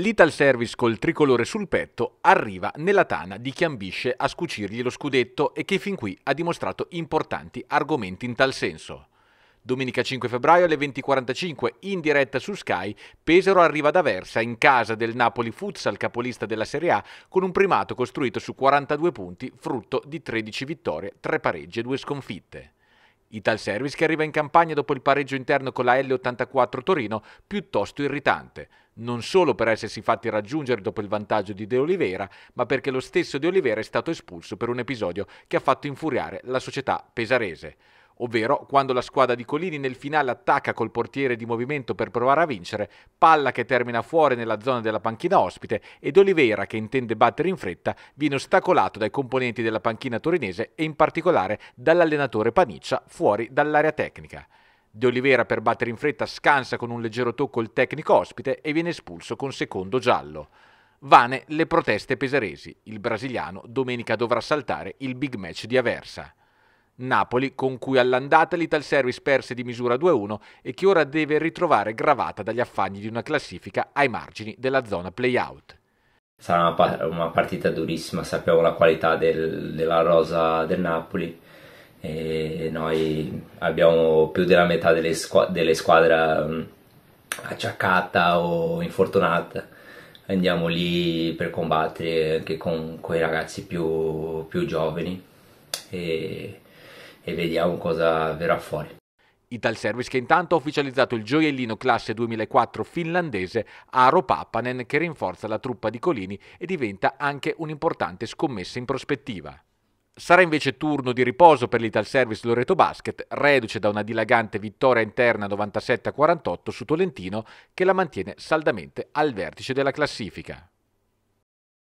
L'Ital Service col tricolore sul petto arriva nella tana di chi ambisce a scucirgli lo scudetto e che fin qui ha dimostrato importanti argomenti in tal senso. Domenica 5 febbraio alle 20.45 in diretta su Sky, Pesaro arriva ad Aversa in casa del Napoli Futsal, capolista della Serie A, con un primato costruito su 42 punti, frutto di 13 vittorie, 3 pareggi e 2 sconfitte. Ital Service che arriva in campagna dopo il pareggio interno con la L84 Torino piuttosto irritante, non solo per essersi fatti raggiungere dopo il vantaggio di De Oliveira, ma perché lo stesso De Oliveira è stato espulso per un episodio che ha fatto infuriare la società pesarese ovvero quando la squadra di Colini nel finale attacca col portiere di movimento per provare a vincere, palla che termina fuori nella zona della panchina ospite ed Oliveira che intende battere in fretta viene ostacolato dai componenti della panchina torinese e in particolare dall'allenatore Paniccia fuori dall'area tecnica. De Oliveira per battere in fretta scansa con un leggero tocco il tecnico ospite e viene espulso con secondo giallo. Vane le proteste pesaresi. Il brasiliano domenica dovrà saltare il big match di Aversa. Napoli, con cui all'andata l'Ital Service perse di misura 2-1 e che ora deve ritrovare gravata dagli affanni di una classifica ai margini della zona play-out. Sarà una, una partita durissima, sappiamo la qualità del, della rosa del Napoli e noi abbiamo più della metà delle, squ- delle squadre mm, acciaccata o infortunata andiamo lì per combattere anche con quei ragazzi più, più giovani e e vediamo cosa verrà fuori. Ital Service che intanto ha ufficializzato il gioiellino classe 2004 finlandese Aro Pappanen che rinforza la truppa di Colini e diventa anche un'importante scommessa in prospettiva. Sarà invece turno di riposo per l'Ital Service Loreto Basket, reduce da una dilagante vittoria interna 97-48 su Tolentino che la mantiene saldamente al vertice della classifica.